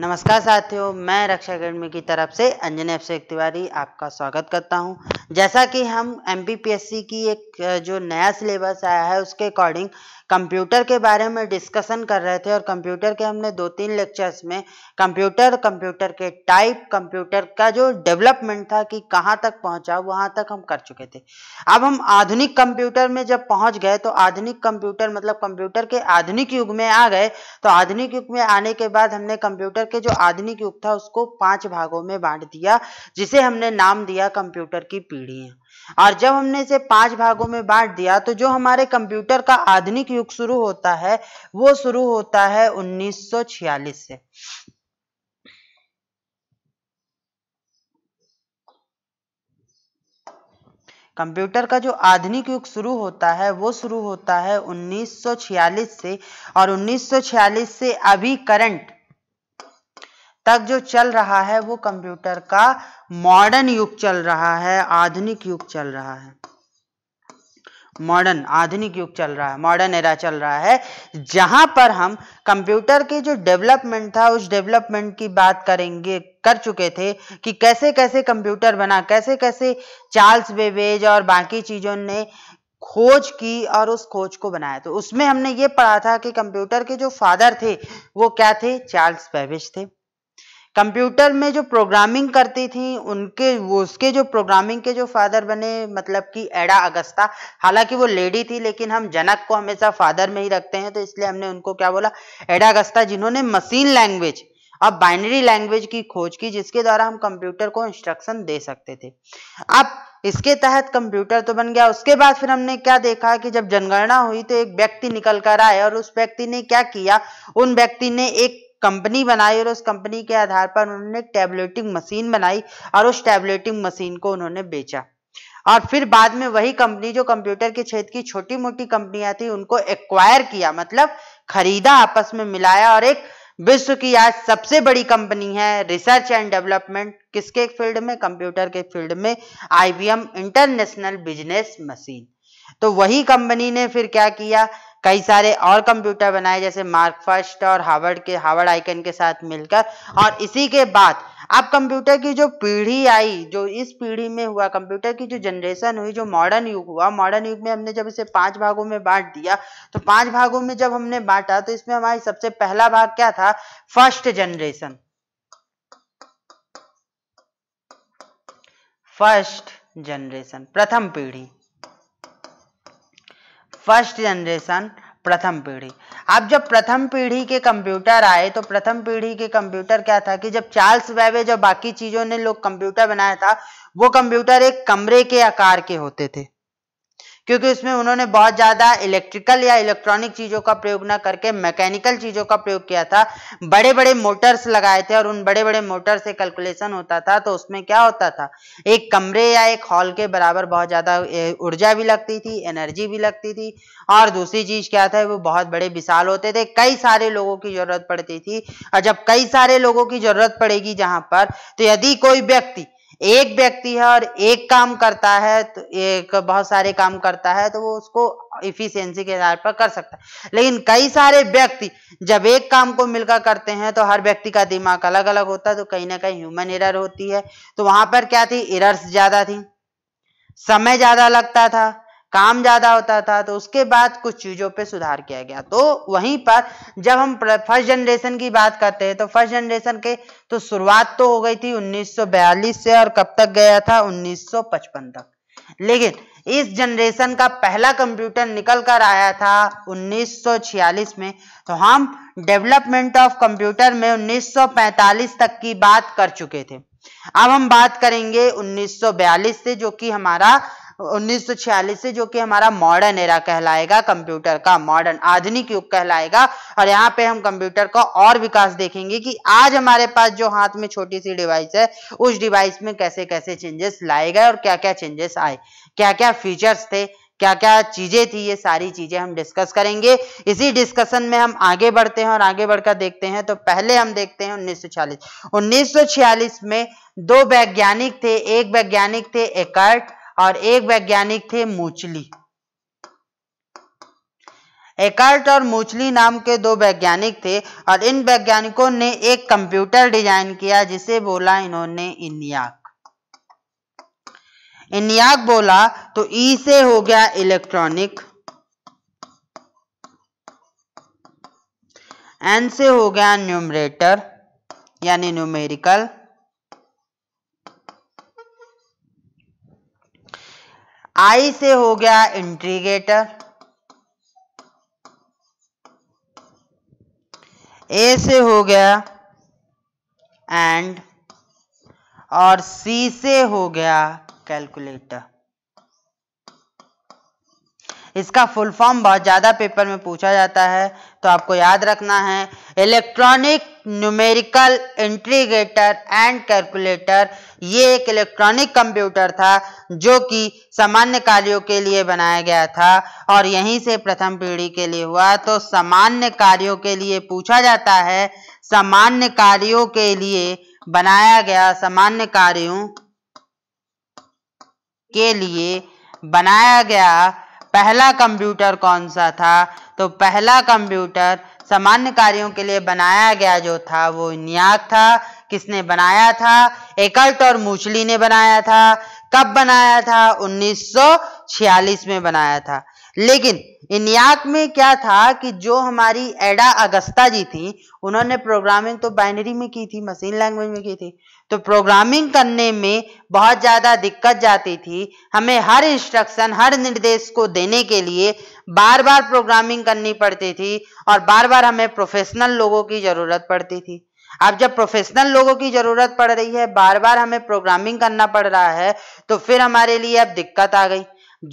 नमस्कार साथियों मैं रक्षा अकेडमी की तरफ से अंजनी अभिषेक तिवारी आपका स्वागत करता हूं जैसा कि हम एम की एक जो नया सिलेबस आया है उसके अकॉर्डिंग कंप्यूटर के बारे में डिस्कशन कर रहे थे और कंप्यूटर के हमने दो तीन लेक्चर्स में कंप्यूटर कंप्यूटर के टाइप कंप्यूटर का जो डेवलपमेंट था कि कहाँ तक पहुंचा वहाँ तक हम कर चुके थे अब हम आधुनिक कंप्यूटर में जब पहुंच गए तो आधुनिक कंप्यूटर मतलब कंप्यूटर के आधुनिक युग में आ गए तो आधुनिक युग में आने के बाद हमने कंप्यूटर के जो आधुनिक युग था उसको पाँच भागों में बांट दिया जिसे हमने नाम दिया कंप्यूटर की पीढ़ियां और जब हमने इसे पांच भागों में बांट दिया तो जो हमारे कंप्यूटर का आधुनिक युग शुरू होता है वो शुरू होता है 1946 से कंप्यूटर का जो आधुनिक युग शुरू होता है वो शुरू होता है 1946 से और 1946 से अभी करंट तक जो चल रहा है वो कंप्यूटर का मॉडर्न युग चल रहा है आधुनिक युग चल रहा है मॉडर्न आधुनिक युग चल रहा है मॉडर्न एरा चल रहा है जहां पर हम कंप्यूटर के जो डेवलपमेंट था उस डेवलपमेंट की बात करेंगे कर चुके थे कि कैसे कैसे कंप्यूटर बना कैसे कैसे चार्ल्स बेबेज और बाकी चीजों ने खोज की और उस खोज को बनाया तो उसमें हमने ये पढ़ा था कि कंप्यूटर के जो फादर थे वो क्या थे चार्ल्स बेबेज थे कंप्यूटर में जो प्रोग्रामिंग करती थी उनके उसके जो प्रोग्रामिंग के जो फादर बने मतलब कि एडा अगस्ता हालांकि वो लेडी थी लेकिन हम जनक को हमेशा फादर में ही रखते हैं तो इसलिए हमने उनको क्या बोला एडा अगस्ता जिन्होंने मशीन लैंग्वेज अब बाइनरी लैंग्वेज की खोज की जिसके द्वारा हम कंप्यूटर को इंस्ट्रक्शन दे सकते थे अब इसके तहत कंप्यूटर तो बन गया उसके बाद फिर हमने क्या देखा कि जब जनगणना हुई तो एक व्यक्ति निकल कर आए और उस व्यक्ति ने क्या किया उन व्यक्ति ने एक कंपनी बनाई और उस कंपनी के आधार पर उन्होंने टेबलेटिंग मशीन बनाई और उस टैबलेटिंग मशीन को उन्होंने बेचा और फिर बाद में वही कंपनी जो कंप्यूटर के क्षेत्र की छोटी मोटी कंपनियां थी उनको एक्वायर किया मतलब खरीदा आपस में मिलाया और एक विश्व की आज सबसे बड़ी कंपनी है रिसर्च एंड डेवलपमेंट किसके फील्ड में कंप्यूटर के फील्ड में आईबीएम इंटरनेशनल बिजनेस मशीन तो वही कंपनी ने फिर क्या किया कई सारे और कंप्यूटर बनाए जैसे मार्क फर्स्ट और हार्वर्ड के हार्वर्ड आइकन के साथ मिलकर और इसी के बाद अब कंप्यूटर की जो पीढ़ी आई जो इस पीढ़ी में हुआ कंप्यूटर की जो जनरेशन हुई जो मॉडर्न युग हुआ मॉडर्न युग में हमने जब इसे पांच भागों में बांट दिया तो पांच भागों में जब हमने बांटा तो इसमें हमारी सबसे पहला भाग क्या था फर्स्ट जनरेशन फर्स्ट जनरेशन प्रथम पीढ़ी फर्स्ट जनरेशन प्रथम पीढ़ी अब जब प्रथम पीढ़ी के कंप्यूटर आए तो प्रथम पीढ़ी के कंप्यूटर क्या था कि जब चार्ल्स वेबेज जो बाकी चीजों ने लोग कंप्यूटर बनाया था वो कंप्यूटर एक कमरे के आकार के होते थे क्योंकि इसमें उन्होंने बहुत ज़्यादा इलेक्ट्रिकल या इलेक्ट्रॉनिक चीज़ों का प्रयोग ना करके मैकेनिकल चीज़ों का प्रयोग किया था बड़े बड़े मोटर्स लगाए थे और उन बड़े बड़े मोटर से कैलकुलेशन होता था तो उसमें क्या होता था एक कमरे या एक हॉल के बराबर बहुत ज़्यादा ऊर्जा भी लगती थी एनर्जी भी लगती थी और दूसरी चीज़ क्या था वो बहुत बड़े विशाल होते थे कई सारे लोगों की ज़रूरत पड़ती थी और जब कई सारे लोगों की ज़रूरत पड़ेगी जहाँ पर तो यदि कोई व्यक्ति एक व्यक्ति है और एक काम करता है तो एक बहुत सारे काम करता है तो वो उसको इफिशियंसी के आधार पर कर सकता है लेकिन कई सारे व्यक्ति जब एक काम को मिलकर करते हैं तो हर व्यक्ति का दिमाग अलग अलग होता है तो कहीं ना कहीं ह्यूमन एरर होती है तो वहां पर क्या थी एरर्स ज्यादा थी समय ज्यादा लगता था काम ज्यादा होता था तो उसके बाद कुछ चीजों पे सुधार किया गया तो वहीं पर जब हम फर्स्ट जनरेशन की बात करते हैं तो फर्स्ट जनरेशन के तो शुरुआत तो हो गई थी 1942 से और कब तक गया था 1955 तक लेकिन इस जनरेशन का पहला कंप्यूटर निकल कर आया था 1946 में तो हम डेवलपमेंट ऑफ कंप्यूटर में 1945 तक की बात कर चुके थे अब हम बात करेंगे 1942 से जो कि हमारा 1946 से जो कि हमारा मॉडर्न एरा कहलाएगा कंप्यूटर का मॉडर्न आधुनिक युग कहलाएगा और यहाँ पे हम कंप्यूटर का और विकास देखेंगे कि आज हमारे पास जो हाथ में छोटी सी डिवाइस है उस डिवाइस में कैसे कैसे चेंजेस लाए गए और क्या क्या चेंजेस आए क्या क्या फीचर्स थे क्या क्या चीजें थी ये सारी चीजें हम डिस्कस करेंगे इसी डिस्कशन में हम आगे बढ़ते हैं और आगे बढ़कर देखते हैं तो पहले हम देखते हैं 1946 1946 में दो वैज्ञानिक थे एक वैज्ञानिक थे एकर्ट और एक वैज्ञानिक थे मूचली एकर्ट और मूचली नाम के दो वैज्ञानिक थे और इन वैज्ञानिकों ने एक कंप्यूटर डिजाइन किया जिसे बोला इन्होंने इनियाक इनियाक बोला तो ई से हो गया इलेक्ट्रॉनिक एन से हो गया न्यूमरेटर यानी न्यूमेरिकल आई से हो गया इंट्रीगेटर ए से हो गया एंड और सी से हो गया कैलकुलेटर इसका फुल फॉर्म बहुत ज़्यादा पेपर में पूछा जाता है तो आपको याद रखना है electronic numerical integrator and calculator ये एक इलेक्ट्रॉनिक कंप्यूटर था जो कि सामान्य कार्यों के लिए बनाया गया था और यहीं से प्रथम पीढ़ी के लिए हुआ तो सामान्य कार्यों के लिए पूछा जाता है सामान्य कार्यों के लिए बनाया गया सामान्य कार्यों के लिए बनाया गया पहला कंप्यूटर कौन सा था तो पहला कंप्यूटर सामान्य कार्यों के लिए बनाया गया जो था वो न्याक था किसने बनाया था एकल्ट और मूचली ने बनाया था कब बनाया था 1946 में बनाया था लेकिन इन्याक में क्या था कि जो हमारी एडा अगस्ता जी थी उन्होंने प्रोग्रामिंग तो बाइनरी में की थी मशीन लैंग्वेज में की थी तो प्रोग्रामिंग करने में बहुत ज़्यादा दिक्कत जाती थी हमें हर इंस्ट्रक्शन हर निर्देश को देने के लिए बार बार प्रोग्रामिंग करनी पड़ती थी और बार बार हमें प्रोफेशनल लोगों की ज़रूरत पड़ती थी अब जब प्रोफेशनल लोगों की ज़रूरत पड़ रही है बार बार हमें प्रोग्रामिंग करना पड़ रहा है तो फिर हमारे लिए अब दिक्कत आ गई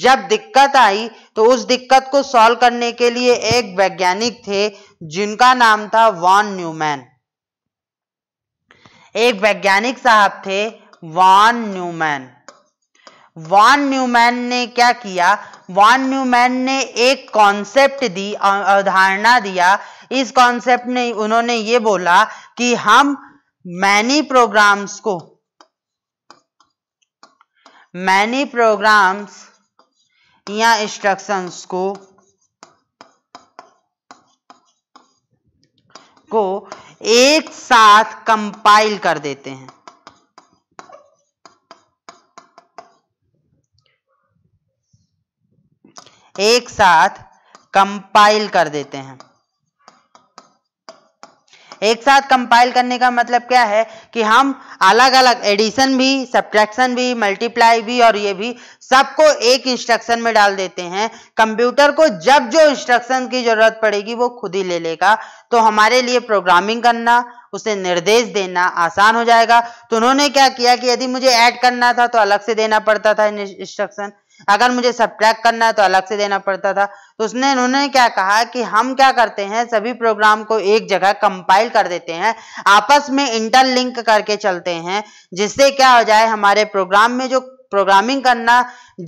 जब दिक्कत आई तो उस दिक्कत को सॉल्व करने के लिए एक वैज्ञानिक थे जिनका नाम था वॉन न्यूमैन एक वैज्ञानिक साहब थे वॉन न्यूमैन वॉन न्यूमैन ने क्या किया वॉन न्यूमैन ने एक कॉन्सेप्ट दी अवधारणा दिया इस कॉन्सेप्ट ने उन्होंने ये बोला कि हम मैनी प्रोग्राम्स को मैनी प्रोग्राम्स या इंस्ट्रक्शंस को को एक साथ कंपाइल कर देते हैं एक साथ कंपाइल कर देते हैं एक साथ कंपाइल करने का मतलब क्या है कि हम अलग अलग एडिशन भी सब्ट्रैक्शन भी मल्टीप्लाई भी और ये भी सबको एक इंस्ट्रक्शन में डाल देते हैं कंप्यूटर को जब जो इंस्ट्रक्शन की जरूरत पड़ेगी वो खुद ही ले लेगा तो हमारे लिए प्रोग्रामिंग करना उसे निर्देश देना आसान हो जाएगा तो उन्होंने क्या किया कि यदि मुझे ऐड करना था तो अलग से देना पड़ता था इंस्ट्रक्शन अगर मुझे सब करना है तो अलग से देना पड़ता था तो उसने उन्होंने क्या कहा कि हम क्या करते हैं सभी प्रोग्राम को एक जगह कंपाइल कर देते हैं आपस में इंटरलिंक करके चलते हैं जिससे क्या हो जाए हमारे प्रोग्राम में जो प्रोग्रामिंग करना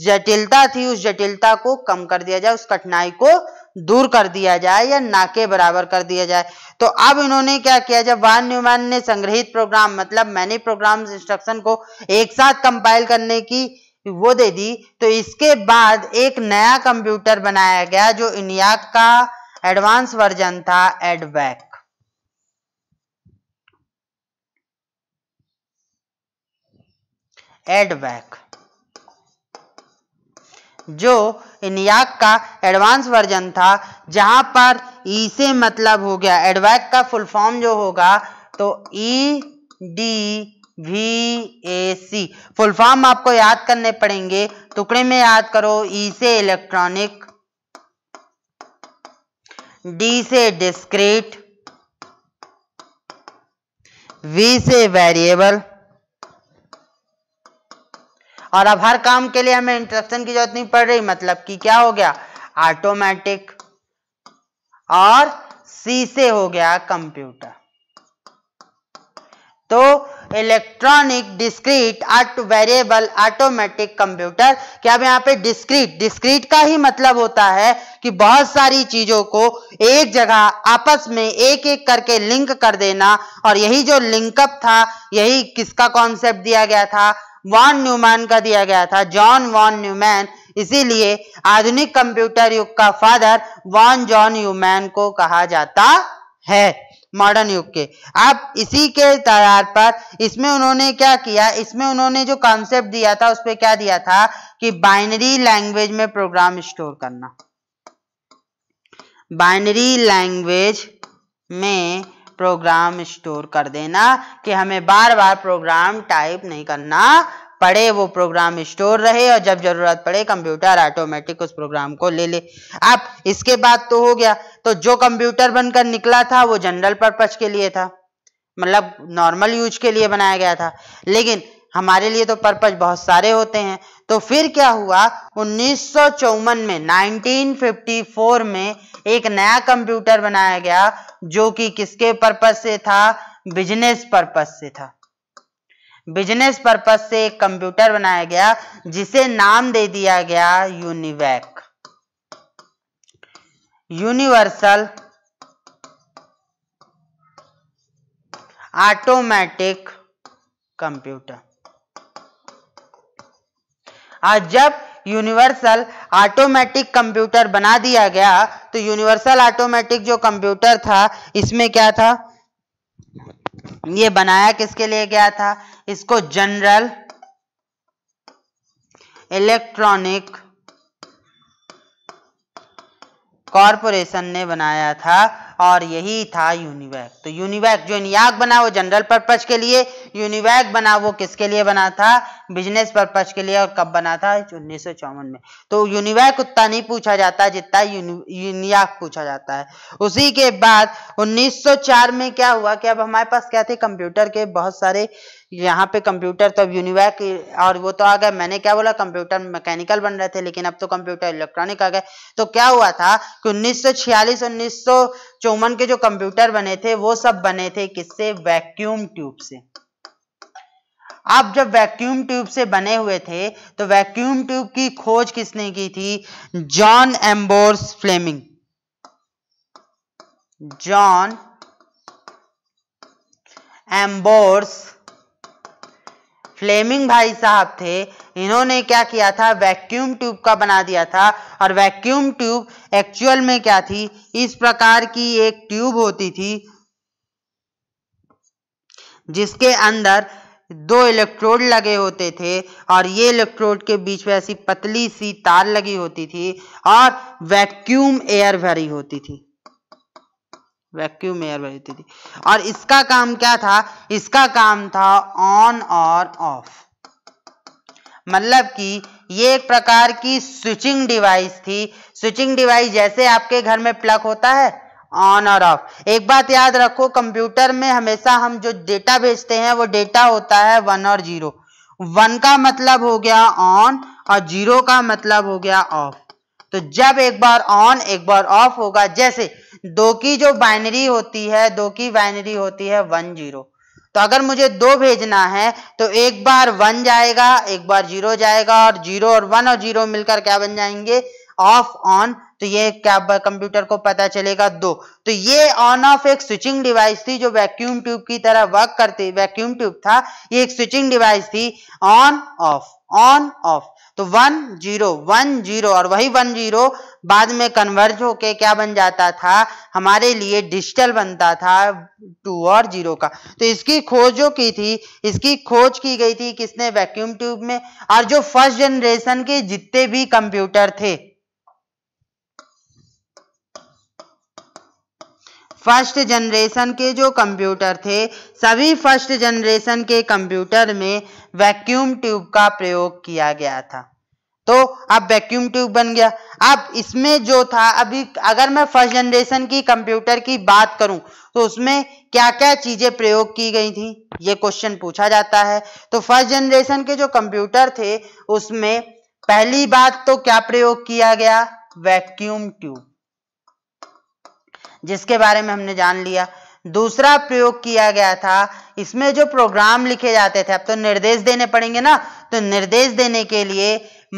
जटिलता थी उस जटिलता को कम कर दिया जाए उस कठिनाई को दूर कर दिया जाए या नाके बराबर कर दिया जाए तो अब इन्होंने क्या किया जब वान न्यूमैन ने संग्रहित प्रोग्राम मतलब मैनी प्रोग्राम इंस्ट्रक्शन को एक साथ कंपाइल करने की वो दे दी तो इसके बाद एक नया कंप्यूटर बनाया गया जो इनियाक का एडवांस वर्जन था एडवैक एडवैक जो इनियाक का एडवांस वर्जन था जहां पर ई से मतलब हो गया एडवैक का फुल फॉर्म जो होगा तो E D V A C full form आपको याद करने पड़ेंगे टुकड़े में याद करो ई e से इलेक्ट्रॉनिक डी से डिस्क्रीट वी से वेरिएबल और अब हर काम के लिए हमें इंट्रक्शन की जरूरत नहीं पड़ रही मतलब कि क्या हो गया ऑटोमेटिक और सी से हो गया कंप्यूटर तो इलेक्ट्रॉनिक डिस्क्रीट आट वेरिएबल ऑटोमेटिक कंप्यूटर क्या अब यहाँ पे डिस्क्रीट डिस्क्रीट का ही मतलब होता है कि बहुत सारी चीजों को एक जगह आपस में एक एक करके लिंक कर देना और यही जो लिंकअप था यही किसका कॉन्सेप्ट दिया गया था वॉन न्यूमैन का दिया गया था जॉन वॉन न्यूमैन इसीलिए आधुनिक कंप्यूटर युग का फादर वॉन जॉन न्यूमैन को कहा जाता है मॉडर्न युग के अब इसी के आधार पर इसमें उन्होंने क्या किया इसमें उन्होंने जो कॉन्सेप्ट दिया था उस पर क्या दिया था कि बाइनरी लैंग्वेज में प्रोग्राम स्टोर करना बाइनरी लैंग्वेज में प्रोग्राम स्टोर कर देना कि हमें बार बार प्रोग्राम टाइप नहीं करना पड़े वो प्रोग्राम स्टोर रहे और जब जरूरत पड़े कंप्यूटर ऑटोमेटिक उस प्रोग्राम को ले ले अब इसके बाद तो हो गया तो जो कंप्यूटर बनकर निकला था वो जनरल पर्पज के लिए था मतलब नॉर्मल यूज के लिए बनाया गया था लेकिन हमारे लिए तो पर्पज बहुत सारे होते हैं तो फिर क्या हुआ उन्नीस में 1954 में एक नया कंप्यूटर बनाया गया जो कि किसके पर्पज से था बिजनेस पर्पज से था बिजनेस पर्पज से एक कंप्यूटर बनाया गया जिसे नाम दे दिया गया यूनिवैक यूनिवर्सल ऑटोमेटिक कंप्यूटर आज जब यूनिवर्सल ऑटोमेटिक कंप्यूटर बना दिया गया तो यूनिवर्सल ऑटोमेटिक जो कंप्यूटर था इसमें क्या था ये बनाया किसके लिए गया था इसको जनरल इलेक्ट्रॉनिक कॉरपोरेशन ने बनाया था और यही था यूनिवैक तो यूनिवैक जो नियाग बना वो जनरल पर्पज के लिए यूनिवैक बना वो किसके लिए बना था बिजनेस पर्पज के लिए और कब बना था उन्नीस में तो यूनिवैक उतना नहीं पूछा जाता जितना यूनियाक पूछा जाता है उसी के बाद 1904 में क्या हुआ कि अब हमारे पास क्या थे कंप्यूटर के बहुत सारे यहाँ पे कंप्यूटर तो अब यूनिवैक और वो तो आ गए मैंने क्या बोला कंप्यूटर मैकेनिकल बन रहे थे लेकिन अब तो कंप्यूटर इलेक्ट्रॉनिक आ गए तो क्या हुआ था कि 1946 1900 चौमन के जो कंप्यूटर बने थे वो सब बने थे किससे वैक्यूम ट्यूब से अब जब वैक्यूम ट्यूब से बने हुए थे तो वैक्यूम ट्यूब की खोज किसने की थी John Ambrose Fleming John Ambrose Fleming भाई साहब थे इन्होंने क्या किया था वैक्यूम ट्यूब का बना दिया था और वैक्यूम ट्यूब एक्चुअल में क्या थी इस प्रकार की एक ट्यूब होती थी जिसके अंदर दो इलेक्ट्रोड लगे होते थे और ये इलेक्ट्रोड के बीच में ऐसी पतली सी तार लगी होती थी और वैक्यूम एयर भरी होती थी वैक्यूम एयर भरी होती थी और इसका काम क्या था इसका काम था ऑन और ऑफ मतलब कि ये एक प्रकार की स्विचिंग डिवाइस थी स्विचिंग डिवाइस जैसे आपके घर में प्लग होता है ऑन और ऑफ एक बात याद रखो कंप्यूटर में हमेशा हम जो डेटा भेजते हैं वो डेटा होता है वन और जीरो वन का मतलब हो गया ऑन और जीरो का मतलब हो गया ऑफ तो जब एक बार ऑन एक बार ऑफ होगा जैसे दो की जो बाइनरी होती है दो की बाइनरी होती है वन जीरो तो अगर मुझे दो भेजना है तो एक बार वन जाएगा एक बार जीरो जाएगा और जीरो और वन और जीरो मिलकर क्या बन जाएंगे ऑफ ऑन तो ये क्या कंप्यूटर को पता चलेगा दो तो ये ऑन ऑफ एक स्विचिंग डिवाइस थी जो वैक्यूम ट्यूब की तरह वर्क करती वैक्यूम ट्यूब था ये एक स्विचिंग डिवाइस थी ऑन ऑफ ऑन ऑफ तो वन जीरो वन जीरो और वही वन जीरो बाद में कन्वर्ज होके क्या बन जाता था हमारे लिए डिजिटल बनता था टू और जीरो का तो इसकी खोज जो की थी इसकी खोज की गई थी किसने वैक्यूम ट्यूब में और जो फर्स्ट जनरेशन के जितने भी कंप्यूटर थे फर्स्ट जनरेशन के जो कंप्यूटर थे सभी फर्स्ट जनरेशन के कंप्यूटर में वैक्यूम ट्यूब का प्रयोग किया गया था तो अब वैक्यूम ट्यूब बन गया अब इसमें जो था अभी अगर मैं फर्स्ट जनरेशन की कंप्यूटर की बात करूं तो उसमें क्या क्या चीजें प्रयोग की गई थी ये क्वेश्चन पूछा जाता है तो फर्स्ट जनरेशन के जो कंप्यूटर थे उसमें पहली बात तो क्या प्रयोग किया गया वैक्यूम ट्यूब जिसके बारे में हमने जान लिया दूसरा प्रयोग किया गया था इसमें जो प्रोग्राम लिखे जाते थे अब तो निर्देश देने पड़ेंगे ना तो निर्देश देने के लिए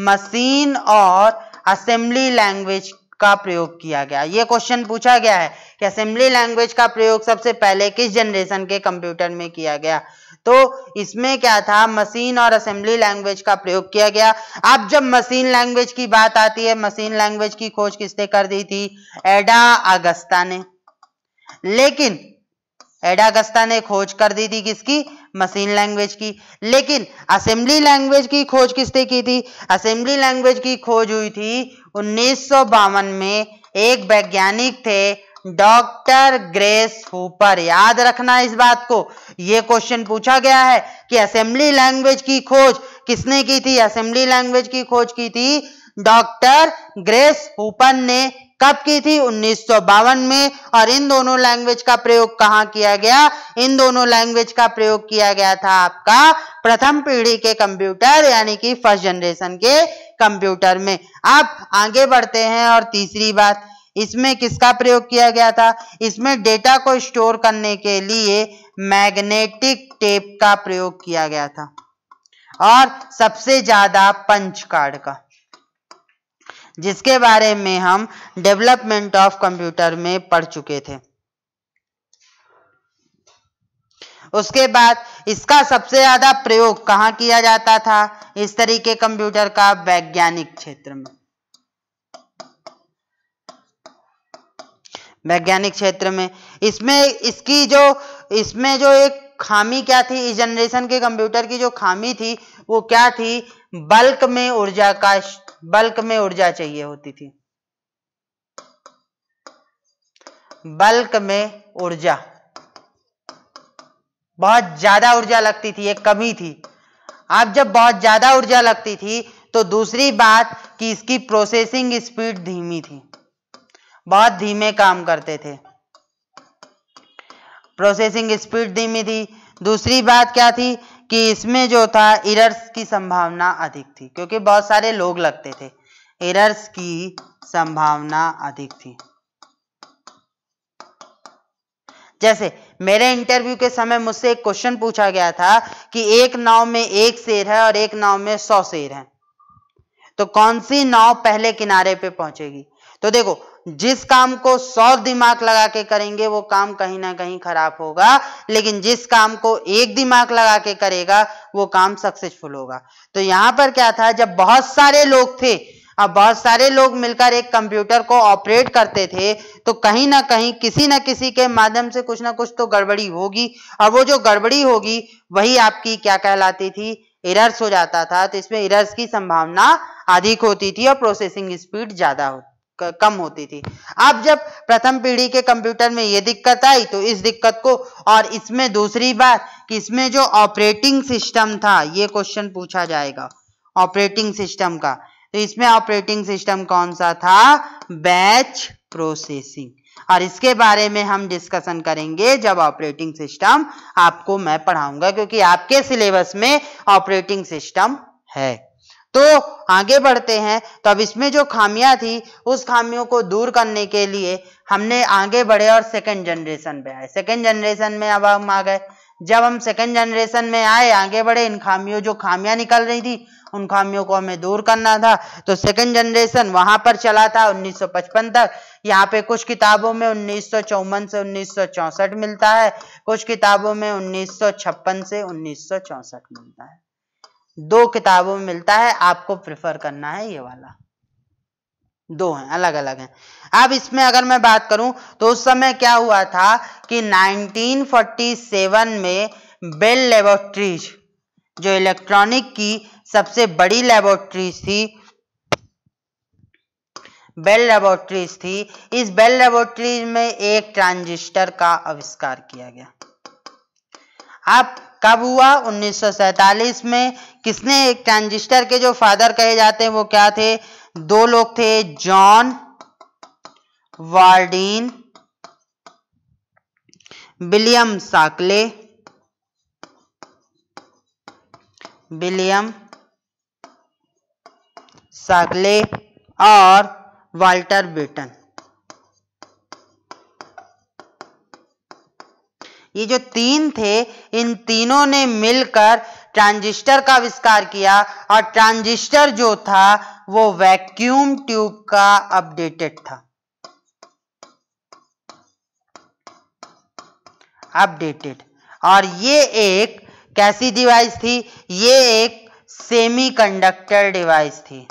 मशीन और असेंबली लैंग्वेज का प्रयोग किया गया ये क्वेश्चन पूछा गया है कि असेंबली लैंग्वेज का प्रयोग सबसे पहले किस जनरेशन के कंप्यूटर में किया गया तो इसमें क्या था मशीन और असेंबली लैंग्वेज का प्रयोग किया गया अब जब मशीन लैंग्वेज की बात आती है मशीन लैंग्वेज की खोज किसने कर दी थी एडा अगस्ता ने लेकिन एडा अगस्ता ने खोज कर दी थी किसकी मशीन लैंग्वेज की लेकिन असेंबली लैंग्वेज की खोज किसने की थी असेंबली लैंग्वेज की खोज हुई थी उन्नीस में एक वैज्ञानिक थे डॉक्टर ग्रेस हुपर याद रखना इस बात को यह क्वेश्चन पूछा गया है कि असेंबली लैंग्वेज की खोज किसने की थी असेंबली लैंग्वेज की खोज की थी डॉक्टर ग्रेस हुपर ने कब की थी उन्नीस में और इन दोनों लैंग्वेज का प्रयोग कहाँ किया गया इन दोनों लैंग्वेज का प्रयोग किया गया था आपका प्रथम पीढ़ी के कंप्यूटर यानी कि फर्स्ट जनरेशन के कंप्यूटर में अब आगे बढ़ते हैं और तीसरी बात इसमें किसका प्रयोग किया गया था इसमें डेटा को स्टोर करने के लिए मैग्नेटिक टेप का प्रयोग किया गया था और सबसे ज्यादा पंच कार्ड का जिसके बारे में हम डेवलपमेंट ऑफ कंप्यूटर में पढ़ चुके थे उसके बाद इसका सबसे ज्यादा प्रयोग कहां किया जाता था इस तरीके कंप्यूटर का वैज्ञानिक क्षेत्र में वैज्ञानिक क्षेत्र में इसमें इसकी जो इसमें जो एक खामी क्या थी इस जनरेशन के कंप्यूटर की जो खामी थी वो क्या थी बल्क में ऊर्जा का बल्क में ऊर्जा चाहिए होती थी बल्क में ऊर्जा बहुत ज्यादा ऊर्जा लगती थी एक कमी थी अब जब बहुत ज्यादा ऊर्जा लगती थी तो दूसरी बात कि इसकी प्रोसेसिंग स्पीड धीमी थी बहुत धीमे काम करते थे प्रोसेसिंग स्पीड धीमी थी दूसरी बात क्या थी कि इसमें जो था इरर्स की संभावना अधिक थी क्योंकि बहुत सारे लोग लगते थे एरर्स की संभावना अधिक थी जैसे मेरे इंटरव्यू के समय मुझसे एक क्वेश्चन पूछा गया था कि एक नाव में एक शेर है और एक नाव में सौ शेर है तो कौन सी नाव पहले किनारे पे पहुंचेगी तो देखो जिस काम को सौ दिमाग लगा के करेंगे वो काम कहीं ना कहीं खराब होगा लेकिन जिस काम को एक दिमाग लगा के करेगा वो काम सक्सेसफुल होगा तो यहां पर क्या था जब बहुत सारे लोग थे अब बहुत सारे लोग मिलकर एक कंप्यूटर को ऑपरेट करते थे तो कहीं ना कहीं किसी ना किसी के माध्यम से कुछ ना कुछ तो गड़बड़ी होगी और वो जो गड़बड़ी होगी वही आपकी क्या कहलाती थी एरर्स हो जाता था तो इसमें एरर्स की संभावना अधिक होती थी और प्रोसेसिंग स्पीड ज्यादा होती कम होती थी अब जब प्रथम पीढ़ी के कंप्यूटर में ये दिक्कत आई तो इस दिक्कत को और इसमें दूसरी बात कि इसमें जो ऑपरेटिंग सिस्टम था ये क्वेश्चन पूछा जाएगा ऑपरेटिंग सिस्टम का तो इसमें ऑपरेटिंग सिस्टम कौन सा था बैच प्रोसेसिंग और इसके बारे में हम डिस्कशन करेंगे जब ऑपरेटिंग सिस्टम आपको मैं पढ़ाऊंगा क्योंकि आपके सिलेबस में ऑपरेटिंग सिस्टम है तो आगे बढ़ते हैं तो अब इसमें जो खामियां थी उस खामियों को दूर करने के लिए हमने आगे बढ़े और सेकेंड जनरेशन पे आए सेकेंड जनरेशन में अब हम आ गए जब हम सेकेंड जनरेशन में आए आगे बढ़े इन खामियों जो खामियां निकल रही थी उन खामियों को हमें दूर करना था तो सेकेंड जनरेशन वहां पर चला था 1955 तक यहाँ पे कुछ किताबों में उन्नीस से उन्नीस मिलता है कुछ किताबों में उन्नीस से उन्नीस मिलता है दो किताबों में मिलता है आपको प्रेफर करना है ये वाला दो हैं अलग अलग हैं अब इसमें अगर मैं बात करूं तो उस समय क्या हुआ था कि 1947 में बेल लेबोरेटरीज जो इलेक्ट्रॉनिक की सबसे बड़ी लेबोरेटरीज थी बेल लेबोरेटरीज थी इस बेल लेबोरेटरीज में एक ट्रांजिस्टर का आविष्कार किया गया अब कब हुआ 1947 में किसने एक ट्रांजिस्टर के जो फादर कहे जाते हैं वो क्या थे दो लोग थे John Bardeen William Shockley William Shockley और वाल्टर बेटन ये जो तीन थे इन तीनों ने मिलकर ट्रांजिस्टर का आविष्कार किया और ट्रांजिस्टर जो था वो वैक्यूम ट्यूब का अपडेटेड था अपडेटेड और ये एक कैसी डिवाइस थी ये एक सेमीकंडक्टर डिवाइस थी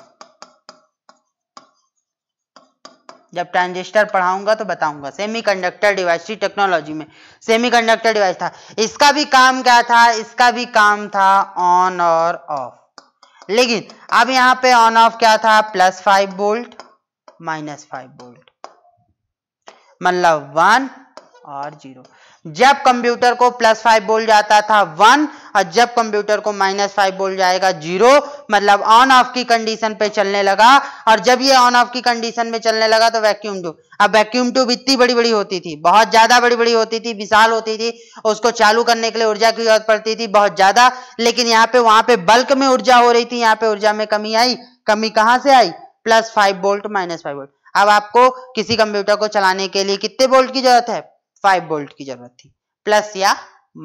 जब ट्रांजिस्टर पढ़ाऊंगा तो बताऊंगा सेमीकंडक्टर डिवाइस थी टेक्नोलॉजी में सेमीकंडक्टर डिवाइस था इसका भी काम क्या था इसका भी काम था ऑन और ऑफ लेकिन अब यहाँ पे ऑन ऑफ क्या था plus five volt minus five volt मतलब वन और जीरो जब कंप्यूटर को प्लस फाइव बोल्ट जाता था वन और जब कंप्यूटर को माइनस फाइव बोल जाएगा जीरो मतलब ऑन ऑफ की कंडीशन पे चलने लगा और जब ये ऑन ऑफ की कंडीशन में चलने लगा तो वैक्यूम ट्यूब अब वैक्यूम ट्यूब इतनी बड़ी बड़ी होती थी बहुत ज्यादा बड़ी बड़ी होती थी विशाल होती थी उसको चालू करने के लिए ऊर्जा की जरूरत पड़ती थी बहुत ज्यादा लेकिन यहाँ पे वहां पे बल्क में ऊर्जा हो रही थी यहाँ पे ऊर्जा में कमी आई कमी कहां से आई plus five volt minus five volt अब आपको किसी कंप्यूटर को चलाने के लिए कितने बोल्ट की जरूरत है फाइव बोल्ट की जरूरत थी प्लस या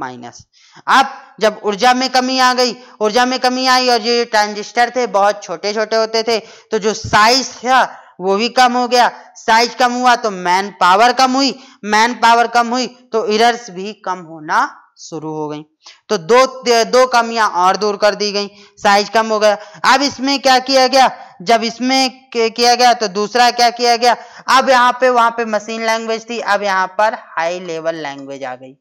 माइनस अब जब ऊर्जा में कमी आ गई ऊर्जा में कमी आई और जो ट्रांजिस्टर थे बहुत छोटे छोटे होते थे तो जो साइज था वो भी कम हो गया साइज कम हुआ तो मैन पावर कम हुई मैन पावर कम हुई तो इरर्स भी कम होना शुरू हो गई तो दो दो कमियां और दूर कर दी गई साइज कम हो गया अब इसमें क्या किया गया जब इसमें किया गया तो दूसरा क्या किया गया अब यहाँ पे वहां पे मशीन लैंग्वेज थी अब यहाँ पर हाई लेवल लैंग्वेज आ गई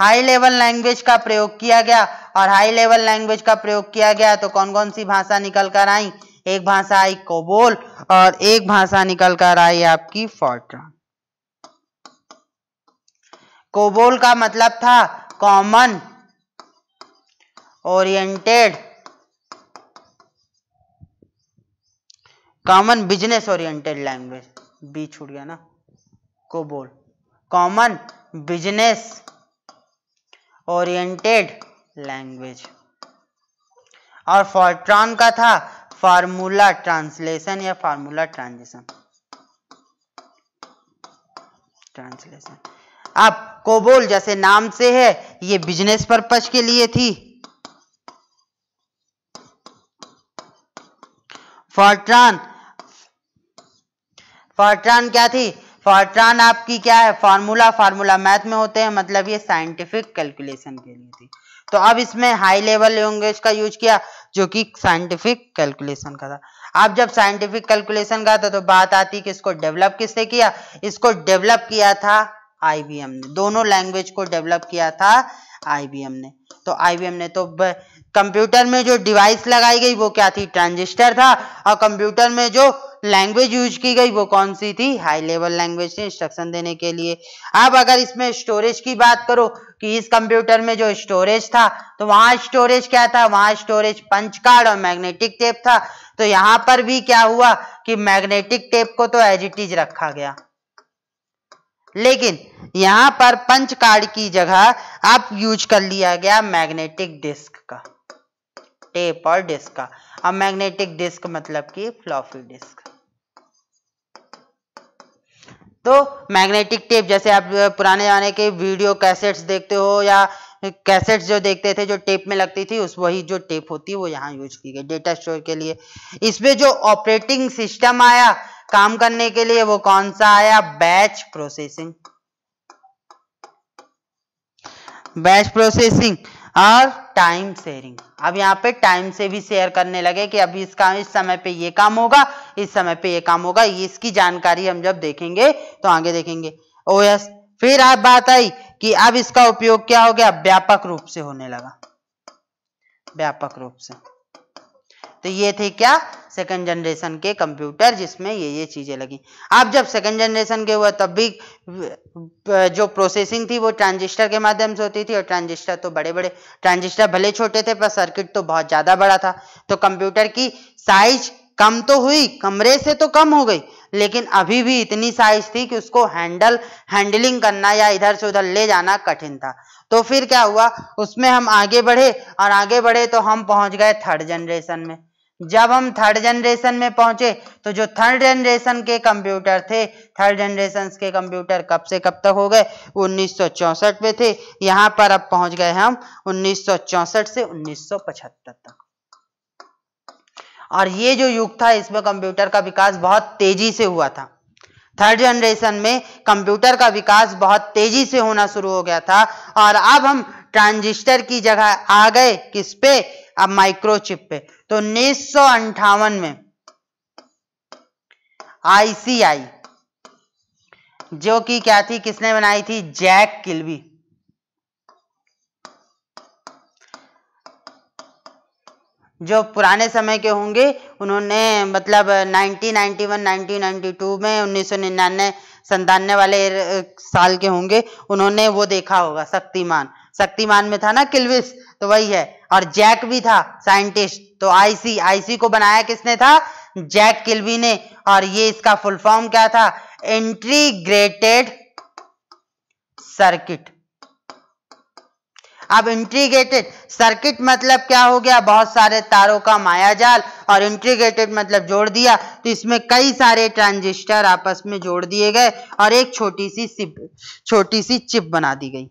हाई लेवल लैंग्वेज का प्रयोग किया गया और हाई लेवल लैंग्वेज का प्रयोग किया गया तो कौन कौन सी भाषा निकल कर आई एक भाषा आई कोबोल और एक भाषा निकल कर आई आपकी फोर्ट्रॉन कोबोल का मतलब था common oriented common business oriented language B छूट गया ना COBOL common business oriented language और फॉर्ट्रॉन का था फार्मूला ट्रांसलेशन या फार्मूला ट्रांजिशन ट्रांसलेशन अब कोबोल जैसे नाम से है ये बिजनेस पर्पज के लिए थी फॉर्ट्रॉन फॉर्ट्रॉन क्या थी फॉर्ट्रॉन आपकी क्या है फार्मूला फार्मूला मैथ में होते हैं मतलब ये साइंटिफिक कैलकुलेशन के लिए थी तो अब इसमें हाई लेवल लैंग्वेज का यूज किया जो कि साइंटिफिक कैलकुलेशन का था अब जब साइंटिफिक कैलकुलेशन का था तो बात आती कि इसको डेवलप किसने किया इसको डेवलप किया था आईबीएम ने दोनों लैंग्वेज को डेवलप किया था आईबीएम ने तो आईबीएम ने तो कंप्यूटर में जो डिवाइस लगाई गई वो क्या थी ट्रांजिस्टर था और कंप्यूटर में जो लैंग्वेज यूज की गई वो कौन सी थी हाई लेवल लैंग्वेज थी इंस्ट्रक्शन देने के लिए अब अगर इसमें स्टोरेज की बात करो कि इस कंप्यूटर में जो स्टोरेज था तो वहां स्टोरेज क्या था वहां स्टोरेज पंच कार्ड और मैग्नेटिक टेप था तो यहां पर भी क्या हुआ कि मैग्नेटिक टेप को तो एज इट इज रखा गया लेकिन यहां पर पंच कार्ड की जगह आप यूज कर लिया गया मैग्नेटिक डिस्क का टेप और डिस्क का अब मैग्नेटिक डिस्क मतलब कि फ्लॉपी डिस्क तो मैग्नेटिक टेप जैसे आप पुराने जमाने के वीडियो कैसेट्स देखते हो या कैसेट्स जो देखते थे जो टेप में लगती थी उस वही जो टेप होती है वो यहाँ यूज की गई डेटा स्टोर के लिए इसमें जो ऑपरेटिंग सिस्टम आया काम करने के लिए वो कौन सा आया बैच प्रोसेसिंग बैच प्रोसेसिंग और टाइम शेयरिंग अब यहाँ पे टाइम से भी शेयर करने लगे कि अभी इसका इस समय पे ये काम होगा इस समय पे ये काम होगा ये इसकी जानकारी हम जब देखेंगे तो आगे देखेंगे ओ oh यस फिर आप बात आई कि अब इसका उपयोग क्या हो गया व्यापक रूप से होने लगा व्यापक रूप से तो ये थे क्या सेकेंड जनरेशन के कंप्यूटर जिसमें ये ये चीज़ें लगी आप जब सेकेंड जनरेशन के हुआ तब भी जो प्रोसेसिंग थी वो ट्रांजिस्टर के माध्यम से होती थी और ट्रांजिस्टर तो बड़े बड़े ट्रांजिस्टर भले छोटे थे पर सर्किट तो बहुत ज़्यादा बड़ा था तो कंप्यूटर की साइज कम तो हुई कमरे से तो कम हो गई लेकिन अभी भी इतनी साइज थी कि उसको हैंडल हैंडलिंग करना या इधर से उधर ले जाना कठिन था तो फिर क्या हुआ उसमें हम आगे बढ़े और आगे बढ़े तो हम पहुंच गए थर्ड जनरेशन में जब हम थर्ड जनरेशन में पहुंचे तो जो थर्ड जनरेशन के कंप्यूटर थे थर्ड जनरेशन के कंप्यूटर कब से कब तक हो गए उन्नीस में थे यहां पर अब पहुंच गए हम उन्नीस से उन्नीस तक और ये जो युग था इसमें कंप्यूटर का विकास बहुत तेजी से हुआ था थर्ड जनरेशन में कंप्यूटर का विकास बहुत तेजी से होना शुरू हो गया था और अब हम ट्रांजिस्टर की जगह आ गए किस पे अब माइक्रोचिप पे तो उन्नीस में आईसीआई जो कि क्या थी किसने बनाई थी जैक किल्बी जो पुराने समय के होंगे उन्होंने मतलब 1991, 1992 में उन्नीस सौ निन्यानवे वाले साल के होंगे उन्होंने वो देखा होगा शक्तिमान शक्तिमान में था ना किल्विस तो वही है और जैक भी था साइंटिस्ट तो आईसी आईसी को बनाया किसने था जैक किल्वी ने और ये इसका फुल फॉर्म क्या था इंटीग्रेटेड सर्किट अब इंट्रीग्रेटेड सर्किट मतलब क्या हो गया बहुत सारे तारों का मायाजाल और इंट्रीग्रेटेड मतलब जोड़ दिया तो इसमें कई सारे ट्रांजिस्टर आपस में जोड़ दिए गए और एक छोटी सी छोटी सी चिप बना दी गई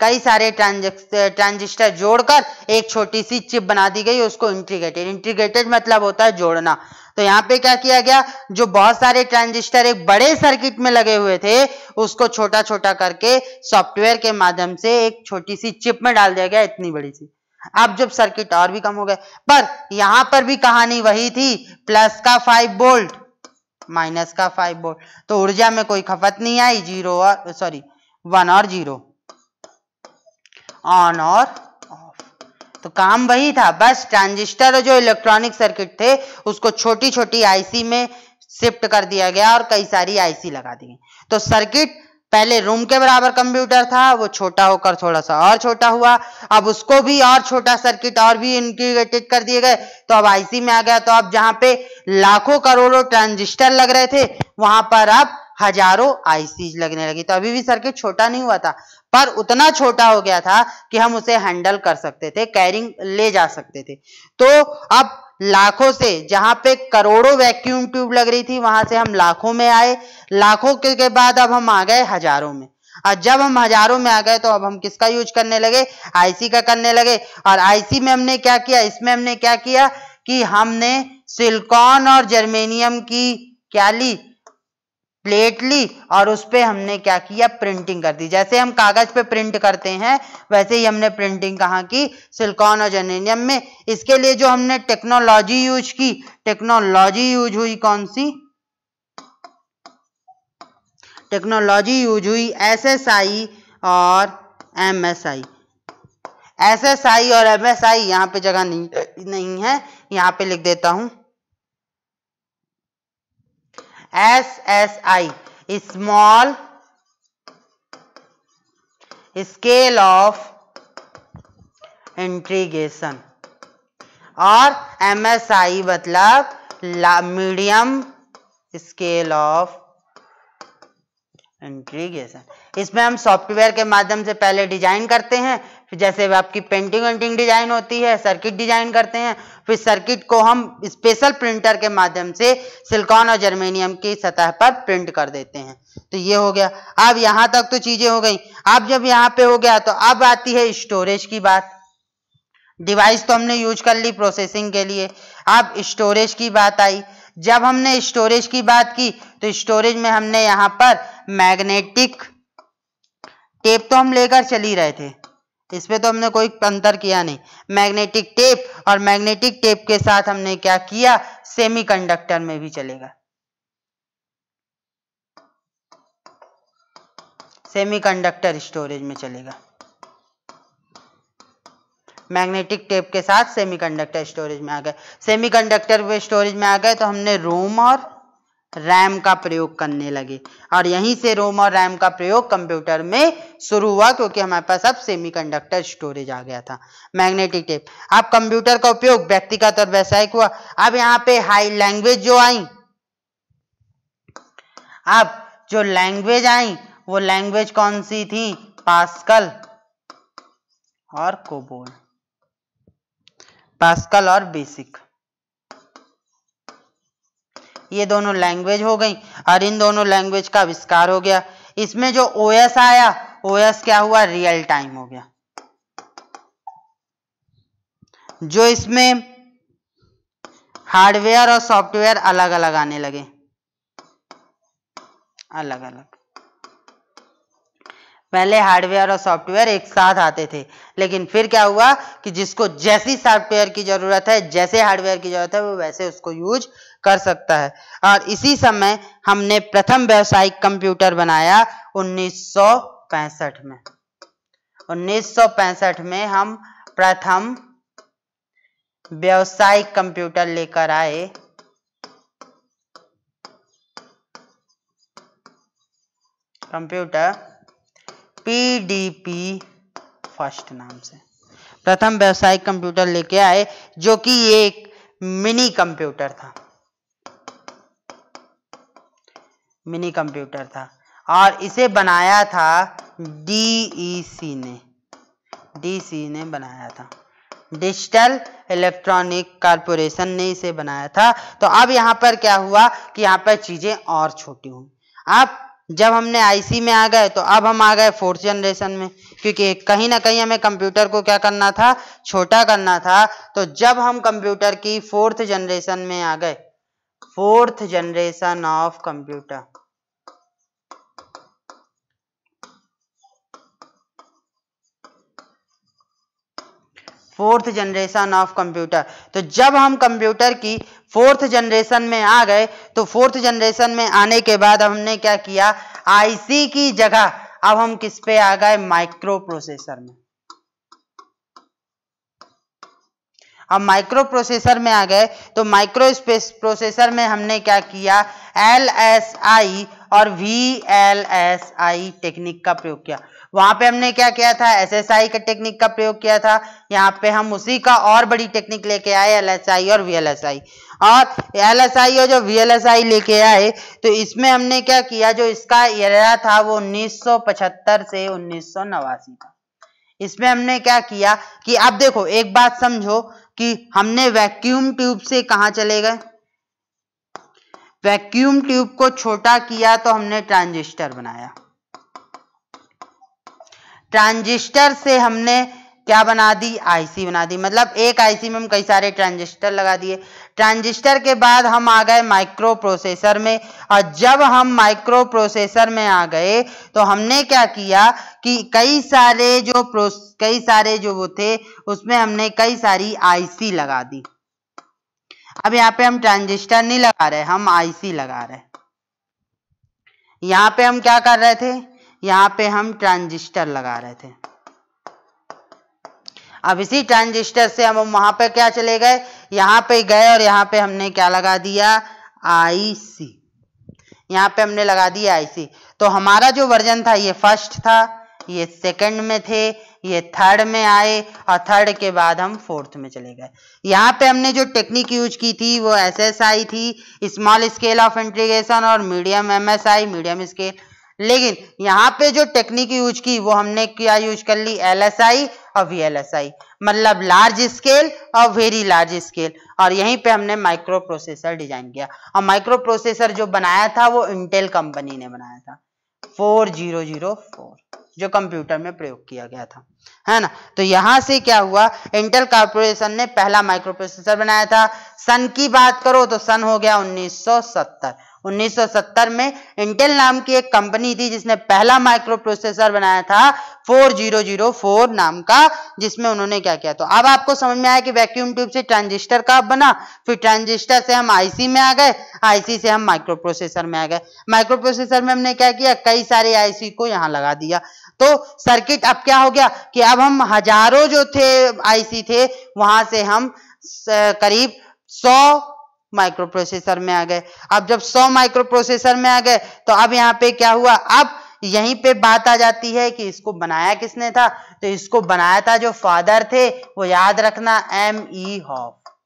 कई सारे ट्रांजिस्टर जोड़कर एक छोटी सी चिप बना दी गई उसको इंटीग्रेटेड इंटीग्रेटेड मतलब होता है जोड़ना तो यहाँ पे क्या किया गया जो बहुत सारे ट्रांजिस्टर एक बड़े सर्किट में लगे हुए थे उसको छोटा छोटा करके सॉफ्टवेयर के माध्यम से एक छोटी सी चिप में डाल दिया गया इतनी बड़ी सी अब जब सर्किट और भी कम हो गए पर यहां पर भी कहानी वही थी प्लस का फाइव बोल्ट माइनस का फाइव बोल्ट तो ऊर्जा में कोई खपत नहीं आई जीरो और सॉरी वन और जीरो ऑन और ऑफ तो काम वही था बस ट्रांजिस्टर जो इलेक्ट्रॉनिक सर्किट थे उसको छोटी छोटी आईसी में शिफ्ट कर दिया गया और कई सारी आईसी लगा दी गई तो सर्किट पहले रूम के बराबर कंप्यूटर था वो छोटा होकर थोड़ा सा और छोटा हुआ अब उसको भी और छोटा सर्किट और भी इंटीग्रेटेड कर दिए गए तो अब आईसी में आ गया तो अब जहां पे लाखों करोड़ों ट्रांजिस्टर लग रहे थे वहां पर अब हजारों आईसीज लगने लगी तो अभी भी सर्किट छोटा नहीं हुआ था पर उतना छोटा हो गया था कि हम उसे हैंडल कर सकते थे कैरिंग ले जा सकते थे तो अब लाखों से जहां पे करोड़ों वैक्यूम ट्यूब लग रही थी वहां से हम लाखों में आए लाखों के, के बाद अब हम आ गए हजारों में और जब हम हजारों में आ गए तो अब हम किसका यूज करने लगे आईसी का करने लगे और आईसी में हमने क्या किया इसमें हमने क्या किया कि हमने सिलिकॉन और जर्मेनियम की क्या ली प्लेट ली और उस पर हमने क्या किया प्रिंटिंग कर दी जैसे हम कागज पे प्रिंट करते हैं वैसे ही हमने प्रिंटिंग कहाँ की सिलिकॉन और जर्नेनियम में इसके लिए जो हमने टेक्नोलॉजी यूज की टेक्नोलॉजी यूज हुई कौन सी टेक्नोलॉजी यूज हुई एसएसआई और एमएसआई एसएसआई और एमएसआई यहाँ पे जगह नहीं नहीं है यहाँ पे लिख देता हूँ S S I small scale of integration और एम एस आई मतलब मीडियम स्केल ऑफ इंट्रीगेशन इसमें हम सॉफ्टवेयर के माध्यम से पहले डिजाइन करते हैं फिर जैसे आपकी पेंटिंग वेंटिंग डिजाइन होती है सर्किट डिजाइन करते हैं फिर सर्किट को हम स्पेशल प्रिंटर के माध्यम से सिलिकॉन और जर्मेनियम की सतह पर प्रिंट कर देते हैं तो ये हो गया अब यहाँ तक तो चीजें हो गई अब जब यहाँ पे हो गया तो अब आती है स्टोरेज की बात डिवाइस तो हमने यूज कर ली प्रोसेसिंग के लिए अब स्टोरेज की बात आई जब हमने स्टोरेज की बात की तो स्टोरेज में हमने यहाँ पर मैग्नेटिक टेप तो हम लेकर चल ही रहे थे इस पर तो हमने कोई अंतर किया नहीं मैग्नेटिक टेप और मैग्नेटिक टेप के साथ हमने क्या किया सेमीकंडक्टर में भी चलेगा सेमीकंडक्टर स्टोरेज में चलेगा मैग्नेटिक टेप के साथ सेमीकंडक्टर स्टोरेज में आ गए सेमीकंडक्टर कंडक्टर स्टोरेज में आ गए तो हमने रोम और रैम का प्रयोग करने लगे और यहीं से रोम और रैम का प्रयोग कंप्यूटर में शुरू हुआ क्योंकि हमारे पास अब सेमीकंडक्टर स्टोरेज आ गया था मैग्नेटिक टेप अब कंप्यूटर का उपयोग व्यक्तिगत और व्यावसायिक हुआ अब यहाँ पे हाई लैंग्वेज जो आई अब जो लैंग्वेज आई वो लैंग्वेज कौन सी थी पास्कल और कोबोल पास्कल और बेसिक ये दोनों लैंग्वेज हो गई और इन दोनों लैंग्वेज का आविष्कार हो गया इसमें जो ओ आया ओ क्या हुआ रियल टाइम हो गया जो इसमें हार्डवेयर और सॉफ्टवेयर अलग अलग आने लगे अलग अलग पहले हार्डवेयर और सॉफ्टवेयर एक साथ आते थे लेकिन फिर क्या हुआ कि जिसको जैसी सॉफ्टवेयर की जरूरत है जैसे हार्डवेयर की जरूरत है वो वैसे उसको यूज कर सकता है और इसी समय हमने प्रथम व्यावसायिक कंप्यूटर बनाया 1965 में 1965 में हम प्रथम व्यावसायिक कंप्यूटर लेकर आए कंप्यूटर पीडीपी फर्स्ट नाम से प्रथम व्यावसायिक कंप्यूटर लेके आए जो कि एक मिनी कंप्यूटर था मिनी कंप्यूटर था और इसे बनाया था डीईसी e ने डीसी e ने बनाया था डिजिटल इलेक्ट्रॉनिक कारपोरेशन ने इसे बनाया था तो अब यहाँ पर क्या हुआ कि यहाँ पर चीज़ें और छोटी हुई अब जब हमने आईसी में आ गए तो अब हम आ गए फोर्थ जनरेशन में क्योंकि कहीं ना कहीं हमें कंप्यूटर को क्या करना था छोटा करना था तो जब हम कंप्यूटर की फोर्थ जनरेशन में आ गए fourth generation of computer fourth generation of computer तो जब हम कंप्यूटर की फोर्थ जनरेशन में आ गए तो फोर्थ जनरेशन में आने के बाद हमने क्या किया आईसी की जगह अब हम किस पे आ गए माइक्रो प्रोसेसर में अब माइक्रो प्रोसेसर में आ गए तो माइक्रो स्पेस प्रोसेसर में हमने क्या किया एल एस आई और V L S I technique का प्रयोग किया वहां पे हमने क्या किया था एस एस आई का टेक्निक का प्रयोग किया था यहाँ पे हम उसी का और बड़ी टेक्निक लेके आए एल एस आई और वी एल एस आई और एल एस आई और जो वी एल एस आई लेके आए तो इसमें हमने क्या किया जो इसका एरिया था वो पचहत्तर से उन्नीस का इसमें हमने क्या किया कि आप देखो एक बात समझो कि हमने वैक्यूम ट्यूब से कहा चले गए वैक्यूम ट्यूब को छोटा किया तो हमने ट्रांजिस्टर बनाया ट्रांजिस्टर से हमने क्या बना दी आईसी बना दी मतलब एक आईसी में हम कई सारे ट्रांजिस्टर लगा दिए ट्रांजिस्टर के बाद हम आ गए माइक्रो प्रोसेसर में और जब हम माइक्रो प्रोसेसर में आ गए तो हमने क्या किया कि कई सारे जो कई सारे जो वो थे उसमें हमने कई सारी आईसी लगा दी अब यहाँ पे हम ट्रांजिस्टर नहीं लगा रहे हम आईसी लगा रहे यहाँ पे हम क्या कर रहे थे यहाँ पे हम ट्रांजिस्टर लगा रहे थे अब इसी ट्रांजिस्टर से हम वहां पे क्या चले गए यहाँ पे गए और यहाँ पे हमने क्या लगा दिया आई सी यहाँ पे हमने लगा दिया आई सी तो हमारा जो वर्जन था ये फर्स्ट था ये सेकंड में थे ये थर्ड में आए और थर्ड के बाद हम फोर्थ में चले गए यहाँ पे हमने जो टेक्निक यूज की थी वो एसएसआई थी स्मॉल स्केल ऑफ इंटीग्रेशन और मीडियम एमएसआई मीडियम स्केल लेकिन यहाँ पे जो टेक्निक यूज की वो हमने क्या यूज कर ली एलएसआई ऑफ वीएलएसआई मतलब लार्ज स्केल और वेरी लार्ज स्केल और यहीं पे हमने माइक्रो प्रोसेसर डिजाइन किया और माइक्रो प्रोसेसर जो बनाया था वो इंटेल कंपनी ने बनाया था 4004 जो कंप्यूटर में प्रयोग किया गया था है ना तो यहां से क्या हुआ इंटेल कॉर्पोरेशन ने पहला माइक्रो प्रोसेसर बनाया था सन की बात करो तो सन हो गया उन्नीस 1970 में इंटेल नाम की एक कंपनी थी जिसने पहला माइक्रो प्रोसेसर बनाया था 4004 नाम का जिसमें उन्होंने क्या किया तो अब आपको समझ में आया कि वैक्यूम ट्यूब से ट्रांजिस्टर का बना फिर ट्रांजिस्टर से हम आईसी में आ गए आईसी से हम माइक्रो प्रोसेसर में आ गए माइक्रो प्रोसेसर में हमने क्या किया कई सारे आईसी को यहाँ लगा दिया तो सर्किट अब क्या हो गया कि अब हम हजारों जो थे आईसी थे वहां से हम करीब सौ माइक्रो प्रोसेसर में आ गए अब जब 100 माइक्रो प्रोसेसर में आ गए तो अब यहाँ पे क्या हुआ अब यहीं पे बात आ जाती है कि इसको बनाया किसने था तो इसको बनाया था जो फादर थे वो याद रखना M E Hoff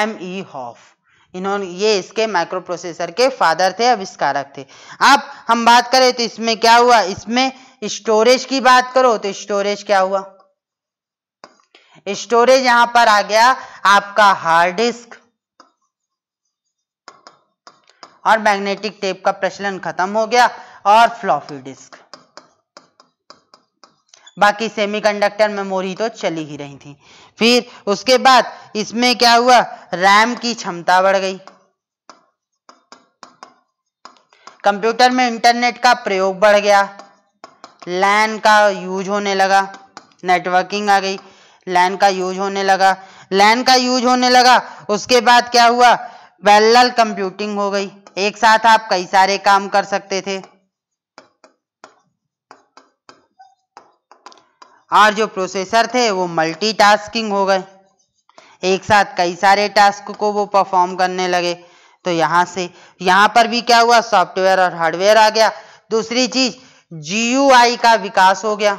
M E Hoff इन्होंने ये इसके माइक्रो प्रोसेसर के फादर थे आविष्कारक थे अब हम बात करें तो इसमें क्या हुआ इसमें स्टोरेज की बात करो तो स्टोरेज क्या हुआ स्टोरेज यहां पर आ गया आपका हार्ड डिस्क और मैग्नेटिक टेप का प्रचलन खत्म हो गया और फ्लॉपी डिस्क बाकी सेमीकंडक्टर मेमोरी तो चली ही रही थी फिर उसके बाद इसमें क्या हुआ रैम की क्षमता बढ़ गई कंप्यूटर में इंटरनेट का प्रयोग बढ़ गया लैन का यूज होने लगा नेटवर्किंग आ गई लैन का यूज होने लगा लैन का यूज होने लगा उसके बाद क्या हुआ पैरेलल कंप्यूटिंग हो गई एक साथ आप कई सारे काम कर सकते थे और जो प्रोसेसर थे वो मल्टीटास्किंग हो गए एक साथ कई सारे टास्क को वो परफॉर्म करने लगे तो यहां से यहां पर भी क्या हुआ सॉफ्टवेयर और हार्डवेयर आ गया दूसरी चीज जी का विकास हो गया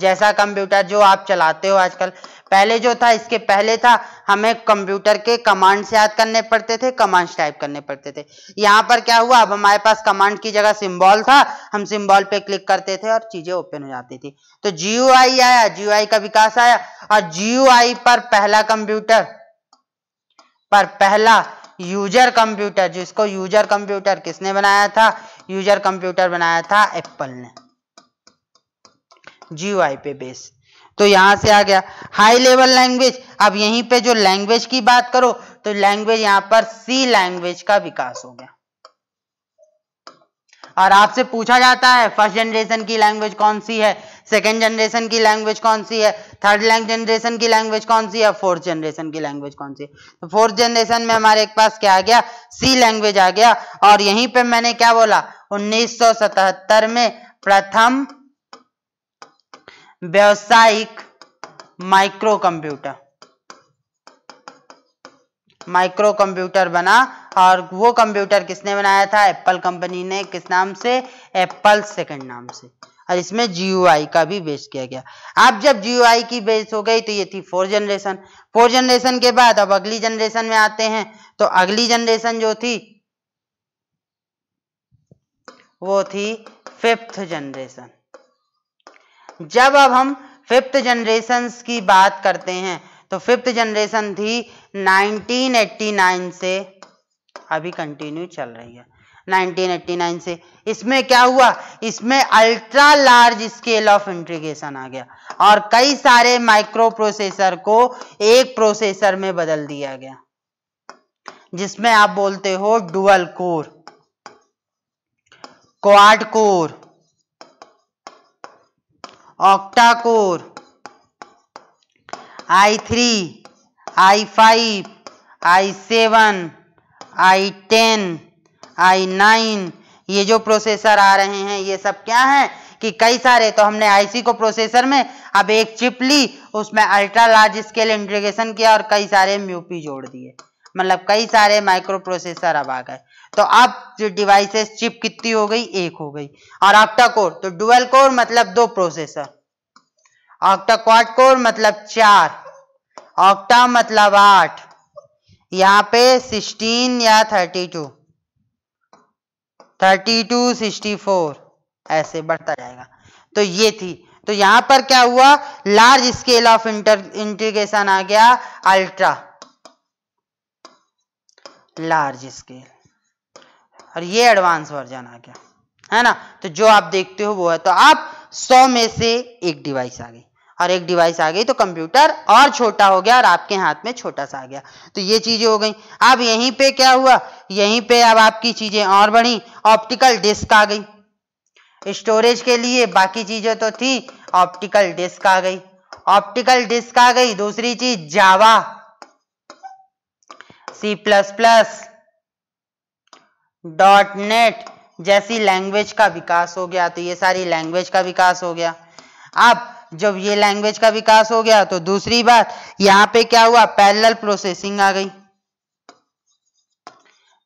जैसा कंप्यूटर जो आप चलाते हो आजकल पहले जो था इसके पहले था हमें कंप्यूटर के कमांड्स याद करने पड़ते थे कमांड्स टाइप करने पड़ते थे यहाँ पर क्या हुआ अब हमारे पास कमांड की जगह सिंबल था हम सिंबल पे क्लिक करते थे और चीजें ओपन हो जाती थी तो जीयू आया जीयू का विकास आया और जीयू पर पहला कंप्यूटर पर पहला यूजर कंप्यूटर जिसको यूजर कंप्यूटर किसने बनाया था यूजर कंप्यूटर बनाया था एप्पल ने जी पे बेस तो यहां से आ गया हाई लेवल लैंग्वेज अब यहीं पे जो लैंग्वेज की बात करो तो लैंग्वेज यहाँ पर सी लैंग्वेज का विकास हो गया और आपसे पूछा जाता है फर्स्ट जनरेशन की लैंग्वेज कौन सी है सेकेंड जनरेशन की लैंग्वेज कौन सी है थर्ड लैंग जनरेशन की लैंग्वेज कौन सी है फोर्थ जनरेशन की लैंग्वेज कौन सी है तो फोर्थ जनरेशन में हमारे पास क्या आ गया सी लैंग्वेज आ गया और यहीं पे मैंने क्या बोला 1977 में प्रथम व्यावसायिक माइक्रो कंप्यूटर माइक्रो कंप्यूटर बना और वो कंप्यूटर किसने बनाया था एप्पल कंपनी ने किस नाम से एप्पल सेकंड नाम से और इसमें जी का भी बेस किया गया अब जब जी की बेस हो गई तो ये थी फोर जनरेशन फोर जनरेशन के बाद अब अगली जनरेशन में आते हैं तो अगली जनरेशन जो थी वो थी फिफ्थ जनरेशन जब अब हम फिफ्थ जनरेशन की बात करते हैं तो फिफ्थ जनरेशन थी 1989 से अभी कंटिन्यू चल रही है 1989 से इसमें क्या हुआ इसमें ultra large scale of integration आ गया और कई सारे माइक्रो प्रोसेसर को एक प्रोसेसर में बदल दिया गया जिसमें आप बोलते हो dual core quad core octacore I three I five I seven I ten I nine ये जो प्रोसेसर आ रहे हैं ये सब क्या है कि कई सारे तो हमने आईसी को प्रोसेसर में अब एक चिप ली उसमें अल्ट्रा लार्ज स्केल इंटीग्रेशन किया और कई सारे म्यूपी जोड़ दिए मतलब कई सारे माइक्रो प्रोसेसर अब आ गए तो आप जो डिवाइसेस चिप कितनी हो गई एक हो गई और ऑक्टा कोर तो डुअल कोर मतलब दो प्रोसेसर ऑक्टा क्वाड कोर मतलब चार ऑक्टा मतलब आठ यहाँ पे सिक्सटीन या thirty two thirty two sixty four ऐसे बढ़ता जाएगा तो ये थी तो यहां पर क्या हुआ large scale of inter integration आ गया अल्ट्रा लार्ज स्केल और ये एडवांस वर्जन आ गया है ना तो जो आप देखते हो वो है तो आप सौ में से एक डिवाइस आ गई और एक डिवाइस आ गई तो कंप्यूटर और छोटा हो गया और आपके हाथ में छोटा सा आ गया तो ये चीजें हो गई अब यहीं पे क्या हुआ यहीं पे अब आपकी चीजें और बढ़ी ऑप्टिकल डिस्क आ गई स्टोरेज के लिए बाकी चीजें तो थी ऑप्टिकल डिस्क आ गई ऑप्टिकल डिस्क आ गई दूसरी चीज Java C plus plus dot net जैसी लैंग्वेज का विकास हो गया तो ये सारी लैंग्वेज का विकास हो गया अब जब ये लैंग्वेज का विकास हो गया तो दूसरी बात यहां पे क्या हुआ पैरेलल प्रोसेसिंग आ गई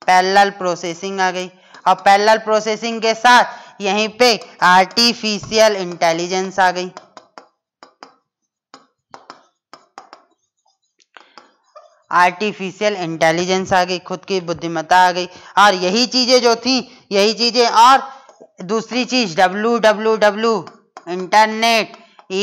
पैरेलल प्रोसेसिंग आ गई और पैरेलल प्रोसेसिंग के साथ यहीं पे आर्टिफिशियल इंटेलिजेंस आ गई आर्टिफिशियल इंटेलिजेंस आ गई खुद की बुद्धिमत्ता आ गई और यही चीज़ें जो थी यही चीज़ें और दूसरी चीज़ W W W internet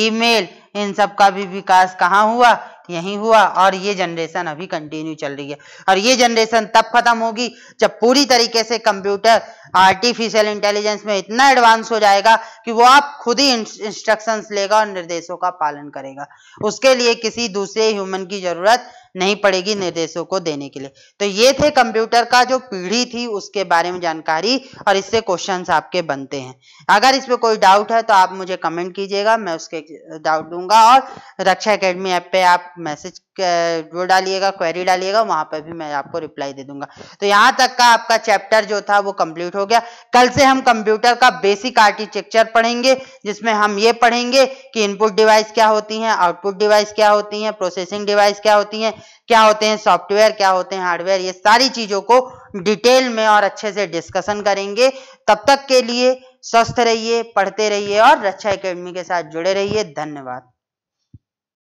email इन सब का भी विकास कहाँ हुआ यही हुआ और ये जनरेशन अभी कंटिन्यू चल रही है और ये जनरेशन तब खत्म होगी जब पूरी तरीके से कंप्यूटर आर्टिफिशियल इंटेलिजेंस में इतना एडवांस हो जाएगा कि वो आप खुद ही इंस्ट्रक्शंस लेगा और निर्देशों का पालन करेगा उसके लिए किसी दूसरे ह्यूमन की जरूरत नहीं पड़ेगी निर्देशों को देने के लिए तो ये थे कंप्यूटर का जो पीढ़ी थी उसके बारे में जानकारी और इससे क्वेश्चन आपके बनते हैं अगर इस कोई डाउट है तो आप मुझे कमेंट कीजिएगा मैं उसके डाउट दूंगा और रक्षा अकेडमी ऐप पे आप मैसेज जो डालिएगा क्वेरी डालिएगा वहां पर भी मैं आपको रिप्लाई दे दूंगा तो यहाँ तक का आपका चैप्टर जो था वो कंप्लीट हो गया कल से हम कंप्यूटर का बेसिक आर्किटेक्चर पढ़ेंगे जिसमें हम ये पढ़ेंगे कि इनपुट डिवाइस क्या होती हैं आउटपुट डिवाइस क्या होती हैं प्रोसेसिंग डिवाइस क्या होती हैं क्या होते हैं सॉफ्टवेयर क्या होते हैं हार्डवेयर ये सारी चीजों को डिटेल में और अच्छे से डिस्कशन करेंगे तब तक के लिए स्वस्थ रहिए पढ़ते रहिए और रक्षा अकेडमी के साथ जुड़े रहिए धन्यवाद